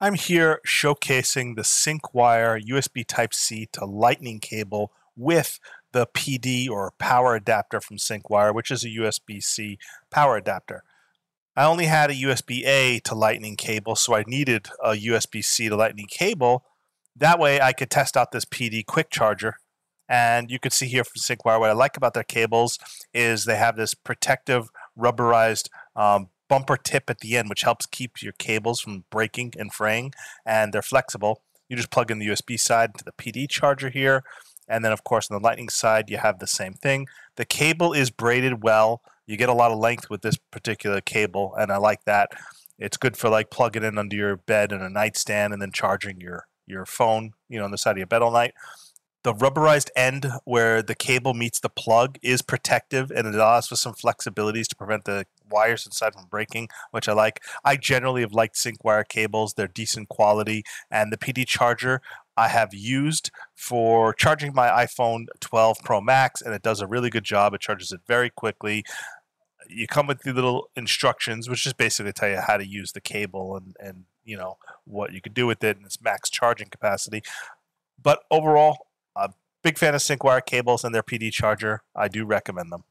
I'm here showcasing the SyncWire USB Type-C to Lightning cable with the PD or power adapter from SyncWire, which is a USB-C power adapter. I only had a USB-A to Lightning cable, so I needed a USB-C to Lightning cable. That way I could test out this PD quick charger. And you can see here from SyncWire, what I like about their cables is they have this protective rubberized um, bumper tip at the end, which helps keep your cables from breaking and fraying, and they're flexible. You just plug in the USB side to the PD charger here, and then of course on the Lightning side you have the same thing. The cable is braided well. You get a lot of length with this particular cable, and I like that. It's good for like plugging in under your bed and a nightstand, and then charging your your phone, you know, on the side of your bed all night. The rubberized end where the cable meets the plug is protective and it allows for some flexibilities to prevent the wires inside from breaking, which I like. I generally have liked sync wire cables; they're decent quality, and the PD charger I have used for charging my iPhone 12 Pro Max, and it does a really good job. It charges it very quickly. You come with the little instructions, which just basically tell you how to use the cable and and you know what you could do with it and its max charging capacity. But overall, a big fan of SyncWire cables and their PD charger. I do recommend them.